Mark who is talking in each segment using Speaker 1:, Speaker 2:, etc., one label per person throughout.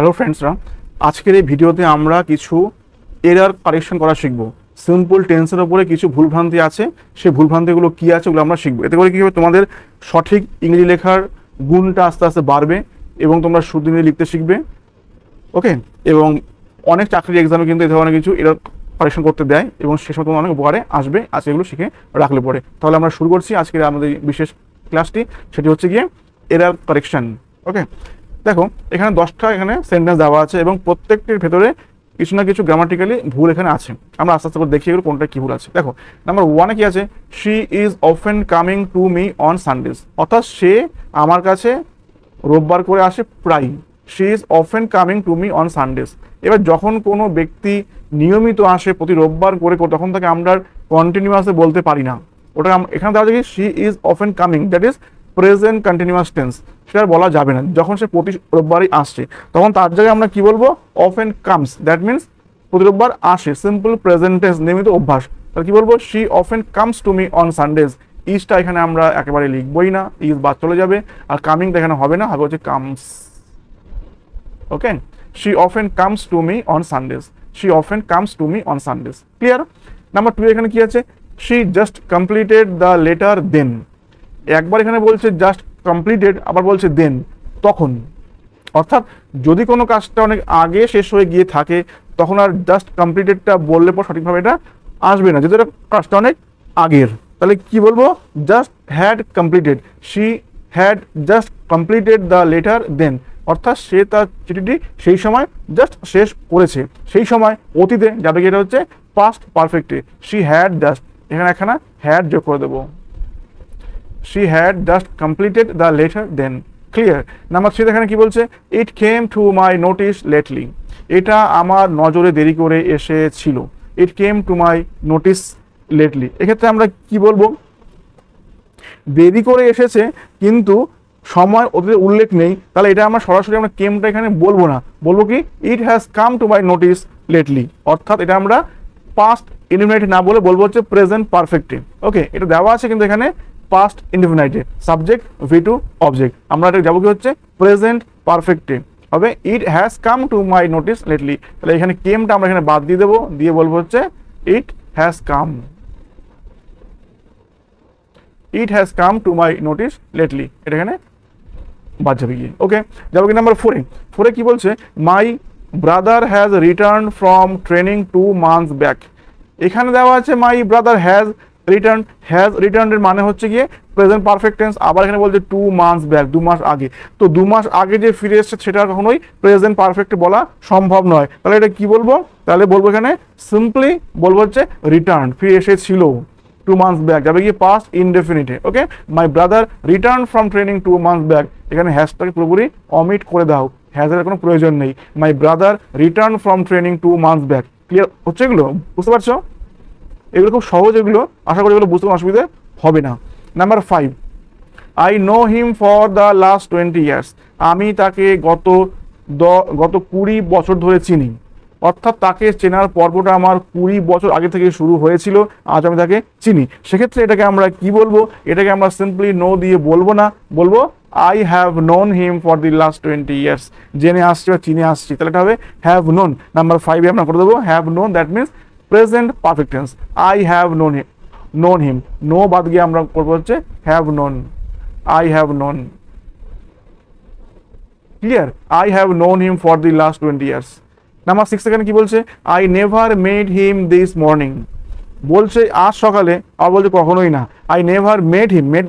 Speaker 1: hello ফ্রেন্ডসরা আজকের এই ভিডিওতে আমরা কিছু এরার কারেকশন করা শিখবো সিম্পল টেন্সের ওপরে কিছু ভুলভ্রান্তি আছে সেই ভুলভ্রান্তিগুলো কী আছে ওগুলো আমরা শিখবো এতে করে কী হবে তোমাদের সঠিক ইংরেজি লেখার গুণটা আস্তে আস্তে বাড়বে এবং তোমরা শুদ্ধ ইংরেজি লিখতে শিখবে ওকে এবং অনেক চাকরির এক্সামে কিন্তু এই ধরনের কিছু এরার কারেকশন করতে দেয় এবং সে সময় তোমরা অনেক উপকারে আসবে আজকে এগুলো শিখে রাখলে পরে তাহলে আমরা শুরু করছি আজকের আমাদের বিশেষ ক্লাসটি সেটি হচ্ছে গিয়ে এরার কারেকশন ওকে দেখো এখানে দশটা এখানে সেন্টেন্স দেওয়া আছে এবং প্রত্যেকটির ভেতরে কিছু না কিছু গ্রামাটিক্যালি ভুল এখানে আছে আমরা আস্তে আস্তে করে দেখি এগুলো কোনটা কী ভুল আছে দেখো নাম্বার ওয়ানে কি আছে she is often coming to me on Sundays অর্থাৎ সে আমার কাছে রোববার করে আসে প্রায় she is often coming to me on Sundays এবার যখন কোনো ব্যক্তি নিয়মিত আসে প্রতি রোববার করে তখন তাকে আমরা কন্টিনিউ বলতে পারি না ওটা এখানে দেওয়া যায় কি she is often coming that is present continuous tense সেটা বলা যাবে না যখন সে প্রতি রোববারই আসছে তখন তার জায়গায় আমরা কি বলবো অফ এন্ড কামস দ্যাট মিনস প্রতি রোববার আসে সিম্পল প্রেজেন্ট টেন্স নিয়মিত অভ্যাস তাহলে কি বলবো শি অফ এন্ড comes to me on Sundays ইজটা এখানে আমরা একেবারে লিখবই না ইজ বাদ চলে যাবে আর কামিং এখানে হবে না হবে হচ্ছে কামস ওকে শি অফ এন্ড comes to me on Sundays she অফ এন্ড comes to me on Sundays clear number two এখানে কি আছে she just completed the letter দেন একবার এখানে বলছে জাস্ট কমপ্লিটেড আবার বলছে দেন তখন অর্থাৎ যদি কোনো কাজটা অনেক আগে শেষ হয়ে গিয়ে থাকে তখন আর জাস্ট কমপ্লিটেডটা বললে পর সঠিকভাবে এটা আসবে না যদি এটা কাজটা অনেক আগের তাহলে কি বলবো just had completed she had just completed the letter then অর্থাৎ সে তার চিঠিটি সেই সময় জাস্ট শেষ করেছে সেই সময় অতীতে যাবে কি এটা হচ্ছে পাস্ট পারফেক্টে শি হ্যাড জাস্ট এখানে একখানা হ্যাড যোগ করে দেবো she had just completed the letter then clear number three এখানে কি বলছে it came to my notice lately এটা আমার নজরে দেরি করে এসেছিল it came to my notice lately এক্ষেত্রে আমরা কি বলবো দেরি করে এসেছে কিন্তু সময় ওদের উল্লেখ নেই তাহলে এটা আমরা সরাসরি আমরা কেমটা এখানে বলবো না বলবো কি it has come to my notice lately অর্থাৎ এটা আমরা পাস্ট ইলিমিনেট না বলে বলবো হচ্ছে প্রেজেন্ট পারফেক্টে ওকে এটা দেওয়া আছে কিন্তু এখানে পাস্ট ইনডিফিনাইটে সাবজেক্ট ভি টু অবজেক্ট আমরা এটা যাবো কি হচ্ছে প্রেজেন্ট পারফেক্টে হবে it has come to my notice lately তাহলে এখানে কেমটা আমরা এখানে বাদ দিয়ে দেবো দিয়ে বলবো হচ্ছে it has come it has come to my notice lately এটা এখানে বাদ যাবে গিয়ে ওকে যাবো কি নাম্বার ফোরে ফোরে কি বলছে my brother has return from training two months back এখানে দেওয়া আছে my brother has return has return এর মানে হচ্ছে গিয়ে প্রেজেন্ট পারফেক্ট টেন্স আবার এখানে বলছে টু মান্থস ব্যাক দু মাস আগে তো দু মাস আগে যে ফিরে এসছে সেটা কখনোই প্রেজেন্ট পারফেক্ট বলা সম্ভব নয় তাহলে এটা কি বলবো তাহলে বলবো এখানে সিম্পলি বলবো হচ্ছে রিটার্ন ফিরে এসেছিল টু মান্থস ব্যাক যাবে গিয়ে পাস্ট ইনডেফিনিটে okay my brother return from training two months back এখানে হ্যাশটাকে পুরোপুরি অমিট করে দাও হ্যাজের কোনো প্রয়োজন নেই my brother return from training two months back clear হচ্ছে এগুলো বুঝতে পারছো এগুলো খুব সহজ এগুলো আশা করি এগুলো বুঝতে কোনো অসুবিধে হবে না number five I know him for the last twenty years আমি তাকে গত দ গত কুড়ি বছর ধরে চিনি অর্থাৎ তাকে চেনার পর্বটা আমার কুড়ি বছর আগে থেকে শুরু হয়েছিল আজ আমি তাকে চিনি সেক্ষেত্রে এটাকে আমরা কি বলবো এটাকে আমরা সিম্পলি নো দিয়ে বলবো না বলবো I have known him for the last twenty years জেনে আসছি বা চিনে আসছি তাহলে এটা হবে হ্যাভ নোন নাম্বার ফাইভে আমরা করে দেবো have known that means present perfect tense I have known known him no বাদ গিয়ে আমরা করবো হচ্ছে have known I have known clear I have known him for the last twenty years number six second কি বলছে I never made him this morning বলছে আজ সকালে আবার বলছে কখনোই না I never made him made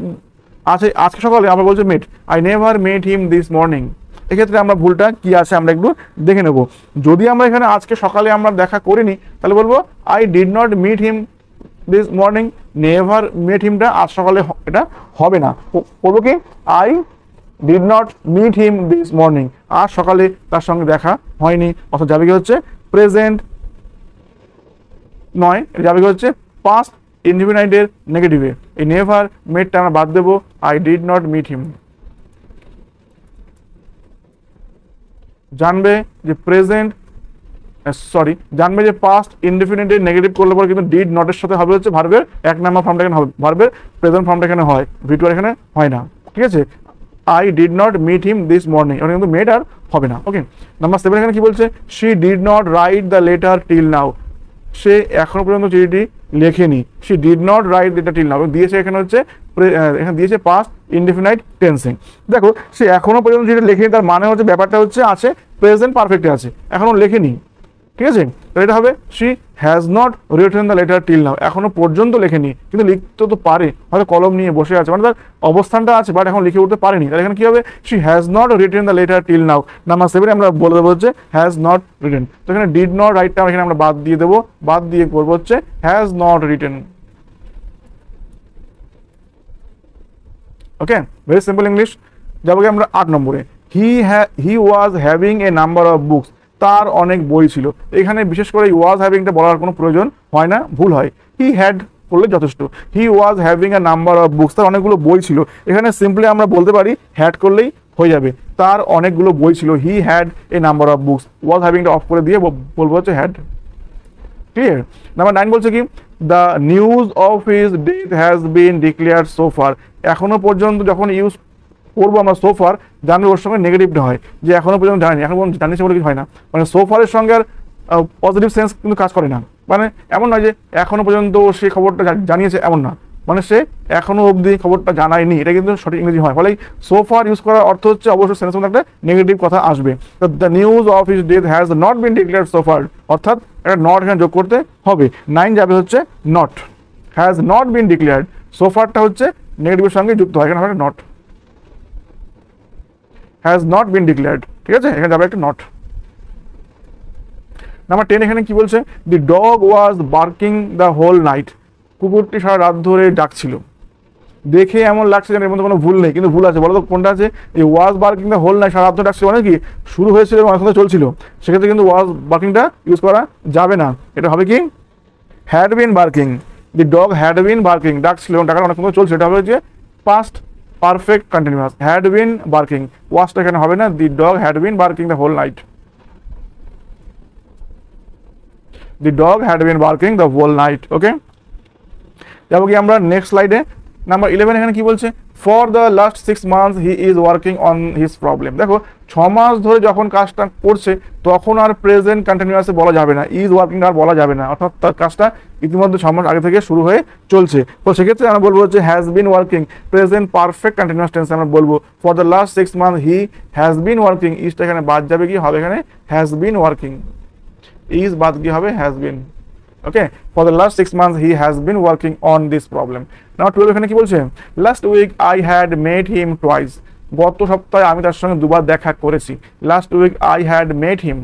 Speaker 1: আছে আজকে সকালে আবার বলছে made I never made him this morning এক্ষেত্রে আমরা ভুলটা কি আছে আমরা একটু দেখে নেব যদি আমরা এখানে আজকে সকালে আমরা দেখা করিনি তাহলে বলবো I did not meet him this morning never meet হিমটা আজ সকালে এটা হবে না বলবো কি I did not meet him this morning আজ সকালে তার সঙ্গে দেখা হয়নি অর্থাৎ যাবে কি হচ্ছে প্রেজেন্ট নয় এটা যাবে কি হচ্ছে পাস্ট ইনডিভিনাইটের নেগেটিভে এই নেভার মেটটা আমরা বাদ দেবো I did not meet him জানবে যে প্রেজেন্ট সরি জানবে যে পাস্ট ইনডিফিনিটে নেগেটিভ করলে পরে কিন্তু ডিড নটের সাথে হবে হচ্ছে ভার্বের এক নাম্বার ফর্মটা এখানে হবে ভার্বের প্রেজেন্ট ফর্মটা এখানে হয় ভিটুয়ার এখানে হয় না ঠিক আছে I did not meet him this morning এখানে কিন্তু মেট আর হবে না ওকে নাম্বার সেভেন এখানে কি বলছে she did not write the letter till now সে এখনো পর্যন্ত চিঠিটি লেখেনি সি ডিড নট রাইট দিটা টিল নাও দিয়েছে এখানে হচ্ছে এখানে দিয়েছে পাস ইনডিফিনাইট টেন্সিং দেখো সে এখনো পর্যন্ত চিঠিটি লেখেনি তার মানে হচ্ছে ব্যাপারটা হচ্ছে আছে প্রেজেন্ট পারফেক্টে আছে এখনও লেখেনি ঠিক আছে তো এটা হবে she has not return the letter till now এখনও পর্যন্ত লেখেনি কিন্তু লিখতে তো পারে হয়তো কলম নিয়ে বসে আছে মানে তার অবস্থানটা আছে বাট এখন লিখে উঠতে পারেনি তাহলে এখানে কী হবে she has not return the letter till now number সেভেনে আমরা বলে দেবো হচ্ছে হ্যাজ নট রিটার্ন তো এখানে ডিড নট রাইটটা এখানে আমরা বাদ দিয়ে দেবো বাদ দিয়ে করবো হচ্ছে has not return okay very simple English যাবো আমরা আট নম্বরে he ha he was having a number of books তার অনেক বই ছিল এখানে বিশেষ করে ওয়াজ হ্যাভিংটা বলার কোনো প্রয়োজন হয় না ভুল হয় হি হ্যাড করলে যথেষ্ট he was having a number of books তার অনেকগুলো বই ছিল এখানে সিম্পলি আমরা বলতে পারি হ্যাড করলেই হয়ে যাবে তার অনেকগুলো বই ছিল he had a number of books was হ্যাভিংটা অফ করে দিয়ে বলবো হচ্ছে হ্যাড ক্লিয়ার নাম্বার নাইন বলছে কি the news of his death has been declare so far এখনও পর্যন্ত যখন ইউজ করবো আমরা সোফার জানি ওর সঙ্গে নেগেটিভটা হয় যে এখনও পর্যন্ত জানি এখন পর্যন্ত জানিয়েছে বলে কিছু হয় না মানে সোফারের সঙ্গে আর পজিটিভ সেন্স কিন্তু কাজ করে না মানে এমন নয় যে এখনও পর্যন্ত সে খবরটা জানিয়েছে এমন না মানে সে এখনও অবধি খবরটা জানায়নি এটা কিন্তু সঠিক ইংরেজি হয় ফলে সোফার ইউজ করার অর্থ হচ্ছে অবশ্যই সেন্স একটা নেগেটিভ কথা আসবে তো the news of his death has not been declare so far অর্থাৎ এটা নট এখানে যোগ করতে হবে নাইন যাবে হচ্ছে not has not been declare সোফারটা হচ্ছে নেগেটিভের সঙ্গে যুক্ত হয় এখানে হবে not has not been declared ঠিক আছে এখানে যাবে একটা নট নাম্বার টেন এখানে কি বলছে the dog was barking the whole night কুকুরটি সারা রাত ধরে ডাকছিল দেখে এমন লাগছে যেন এর মধ্যে কোনো ভুল নেই কিন্তু ভুল আছে বলো তো কোনটা আছে এই was barking the whole night সারা রাত ধরে ডাকছিল মানে কি শুরু হয়েছিল এবং অনেক চলছিল সেক্ষেত্রে কিন্তু ওয়াজ বার্কিংটা ইউজ করা যাবে না এটা হবে কি had been barking the dog had been barking ডাকছিল এবং ডাকার অনেক সময় চলছে এটা হবে যে past perfect continuous had been barking ওয়াশটা এখানে হবে না the dog had been barking the whole night the dog had been barking the whole night okay যাবো কি আমরা নেক্সট স্লাইডে নাম্বার ইলেভেন এখানে কি বলছে for the last six month he is working on his problem দেখো ছ মাস ধরে যখন কাজটা করছে তখন আর প্রেজেন্ট কন্টিনিউয়াসে বলা যাবে না ইজ ওয়ার্কিং আর বলা যাবে না অর্থাৎ তার কাজটা ইতিমধ্যে ছ মাস আগে থেকে শুরু হয়ে চলছে তো সেক্ষেত্রে আমরা বলবো যে has been working present perfect continuous টেন্সে আমরা বলবো for the last six month he has been working ইজটা এখানে বাদ যাবে কি হবে এখানে হ্যাজ বিন ওয়ার্কিং ইজ বাদ কি হবে has been okay for the last six month he has been working on this problem now twelve এখানে কি বলছে last week I had made him twice গত সপ্তাহে আমি তার সঙ্গে দুবার দেখা করেছি last week I had made him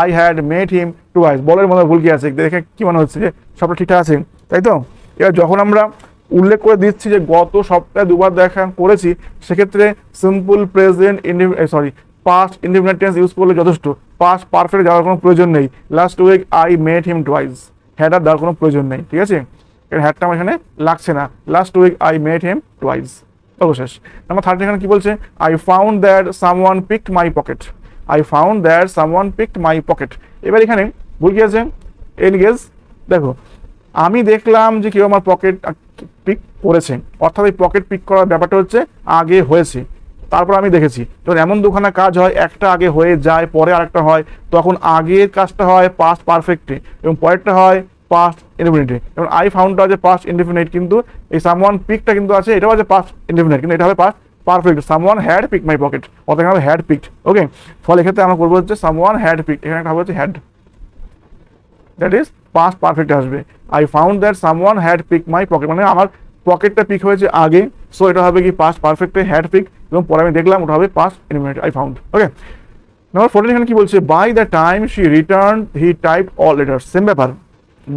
Speaker 1: I had made him twice বলের মধ্যে ভুল কি আছে দেখে কি মনে হচ্ছে যে সবটা ঠিকঠাক আছে তাই তো এবার যখন আমরা উল্লেখ করে দিচ্ছি যে গত সপ্তাহে দুবার দেখা করেছি সেক্ষেত্রে simple present sorry past independent tense use করলে যথেষ্ট পাস্ট পারফেক্ট যাওয়ার কোনো প্রয়োজন নেই last week I met him twice হ্যাডার দেওয়ার কোনো প্রয়োজন নেই ঠিক আছে কারণ হ্যাডটা আমার এখানে লাগছে না last week I made him twice অবশেষ নাম্বার থার্ড এখানে কী বলছে I found that someone picked my pocket I found that someone picked my pocket এবার এখানে ভুল কি আছে এনগেজ দেখো আমি দেখলাম যে কেউ আমার পকেট পিক করেছে অর্থাৎ এই পকেট পিক করার ব্যাপারটা হচ্ছে আগে হয়েছে তারপর আমি দেখেছি যখন এমন দুখানা কাজ হয় একটা আগে হয়ে যায় পরে আরেকটা হয় তখন আগের কাজটা হয় পাস্ট পারফেক্টে এবং পরেরটা হয় পাস্ট ইনডিফিনিটে এবং আই ফাউন্ডটা আছে পাস্ট ইনডিফিনিট কিন্তু এই সামওয়ান পিকটা কিন্তু আছে এটাও আছে পাস্ট ইনডিফিনিট কিন্তু এটা হবে past perfect someone had pick my pocket অর্থাৎ এখানে হ্যাড পিকড ওকে ফলে এক্ষেত্রে আমরা করবো হচ্ছে সামওয়ান হ্যাড পিক এখানে একটা হবে হচ্ছে had that is past perfect আসবে I found that someone had pick my pocket মানে আমার পকেটটা পিক হয়েছে আগে সো এটা হবে কি পাস পারফেক্টে হ্যাড পিক এবং পরে আমি দেখলাম ওটা হবে পাস এনিমেট I found okay number fourteen এখানে কি বলছে by the time she return he type all letter same ব্যাপার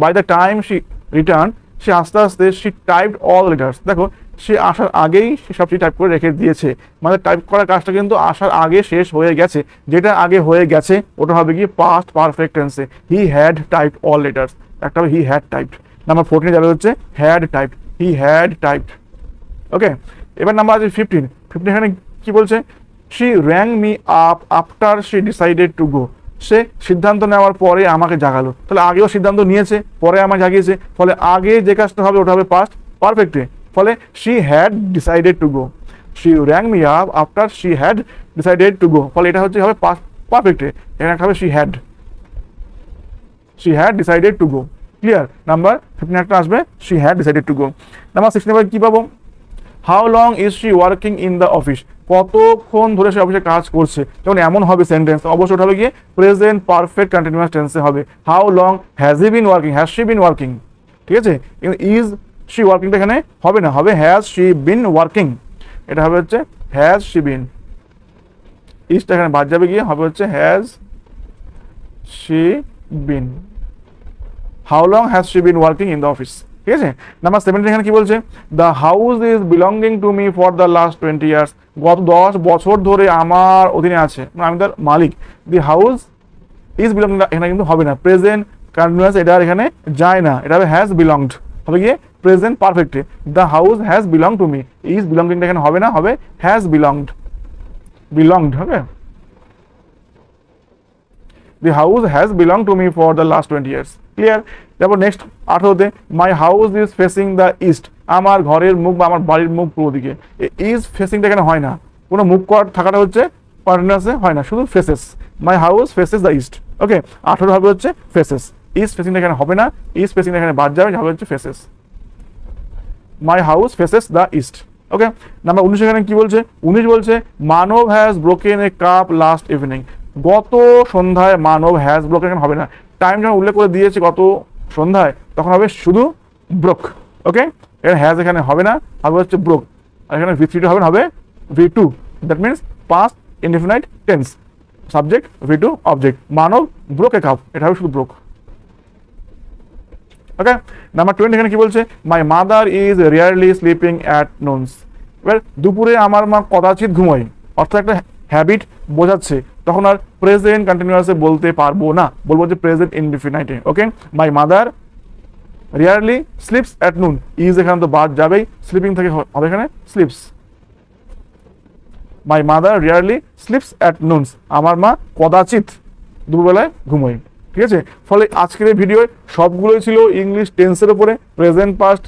Speaker 1: by the time she return সে আস্তে আস্তে শি টাইপ অল লেটার্স দেখো সে আসার আগেই সে সবটি টাইপ করে রেখে দিয়েছে মানে টাইপ করার কাজটা কিন্তু আসার আগে শেষ হয়ে গেছে যেটা আগে হয়ে গেছে ওটা হবে কি পাস্ট পারফেক্ট টেন্সে he had type all letters একটা হবে হি হ্যাড টাইপ নাম্বার ফোরটিনে যাবে হচ্ছে had type he had typed okay এবার নাম্বার আছে ফিফটিন ফিফটিন এখানে কী বলছে she rang me up after she decided to go সে সিদ্ধান্ত নেওয়ার পরে আমাকে জাগালো তাহলে আগেও সিদ্ধান্ত নিয়েছে পরে আমায় জাগিয়েছে ফলে আগে যে কাজটা হবে ওটা হবে পাস্ট পারফেক্টে ফলে she had decided to go she rang me up after she had decided to go ফলে এটা হচ্ছে হবে পাস্ট পারফেক্টে এখানে হবে she had she had decided to go clear number fifteen একটা আসবে she had decided to go number sixty five কী পাবো how long is she working in the office কতক্ষণ ধরে সে অফিসে কাজ করছে যেমন এমন হবে সেন্টেন্স অবশ্যই হবে গিয়ে প্রেজেন্ট পারফেক্ট কন্টিনিউয়াস টেন্সে হবে how long has he been working has she been working ঠিক আছে ইজ শি ওয়ার্কিংটা এখানে হবে না হবে হ্যাজ শি বিন ওয়ার্কিং এটা হবে হচ্ছে হ্যাজ শি বিন ইজটা এখানে বাদ যাবে গিয়ে হবে হচ্ছে has she been how long has she been working in the office ঠিক আছে নাম্বার সেভেন্টিন এখানে কি বলছে the house is belonging to me for the last twenty years গত দশ বছর ধরে আমার অধীনে আছে মানে আমি তার মালিক দি হাউস ইজ বিলঙ্গিং এখানে কিন্তু হবে না প্রেজেন্ট কন্টিনিউয়াস এটা এখানে যায় না এটা হবে হ্যাজ বিলংড হবে গিয়ে প্রেজেন্ট পারফেক্টে the house has belong to me is বিলঙ্গিংটা এখানে হবে না হবে হ্যাজ বিলংড বিলংড হবে the house has belonged to me for the last 20 years clear তারপর নেক্সট আঠেরোতে my house is facing the east আমার ঘরের মুখ বা আমার বাড়ির মুখ পুরো দিকে ইজ ফেসিংটা এখানে হয় না কোনো মুখ কর থাকাটা হচ্ছে কন্টিনিউসে হয় না শুধু faces my house faces the east okay আঠেরো হবে হচ্ছে ফেসেস ইস্ট ফেসিংটা এখানে হবে না ইস্ট ফেসিংটা এখানে বাদ যাবে হবে হচ্ছে faces my house faces the east okay number উনিশ এখানে কি বলছে উনিশ বলছে Manab has broken a cup last evening গত সন্ধ্যায় মানব হ্যাজ ব্লক এখানে হবে না টাইম যখন উল্লেখ করে দিয়েছে গত সন্ধ্যায় তখন হবে শুধু ব্রোক ওকে এখানে হ্যাজ এখানে হবে না হবে হচ্ছে ব্রোক আর এখানে ভি থ্রিটা হবে না হবে V two that means past indefinite tense subject V two object Manab broke a cup এটা হবে শুধু ব্রোক ওকে নাম্বার টোয়েন্টি এখানে কি বলছে my mother is rarely sleeping at noons এবার দুপুরে আমার মা কদাচিৎ ঘুমোয় অর্থাৎ একটা হ্যাবিট বোঝাচ্ছে তখন আর প্রেজেন্ট কন্টিনিউসে বলতে পারবো না বলবো যে প্রেজেন্ট ইনডিফিনাইটে okay my mother rarely sleeps at noon is এখানে তো বাদ যাবেই স্লিপিং থেকে হবে এখানে sleeps my mother rarely sleeps at noons আমার মা কদাচিৎ দুপুরবেলায় ঘুমোয় ঠিক আছে ফলে আজকের এই ভিডিও সবগুলোই ছিল ইংলিশ টেন্সের উপরে প্রেজেন্ট পাস্ট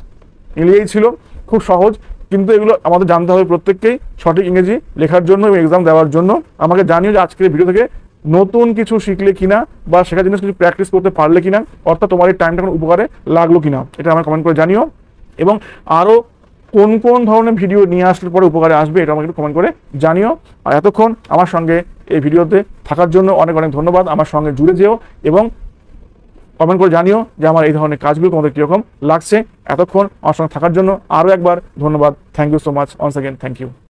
Speaker 1: এলিয়েই ছিল খুব সহজ কিন্তু এগুলো আমাদের জানতে হবে প্রত্যেককেই সঠিক ইংরেজি লেখার জন্য এবং এক্সাম দেওয়ার জন্য আমাকে জানিও যে আজকের ভিডিও থেকে নতুন কিছু শিখলে কিনা বা শেখার জিনিস কিছু প্র্যাকটিস করতে পারলে কিনা অর্থাৎ তোমার এই টাইমটা কোনো উপকারে লাগলো কিনা এটা আমার কমেন্ট করে জানিও এবং আরও কোন কোন ধরনের ভিডিও নিয়ে আসলে পরে উপকারে আসবে এটা আমাকে একটু কমেন্ট করে জানিও আর এতক্ষণ আমার সঙ্গে এই ভিডিওতে থাকার জন্য অনেক অনেক ধন্যবাদ আমার সঙ্গে জুড়ে যেও এবং কমেন্ট করে জানিও যে আমার এই ধরনের কাজগুলো তোমাদের কীরকম লাগছে এতক্ষণ আমার সঙ্গে থাকার জন্য আরও একবার ধন্যবাদ thank you so much once again thank you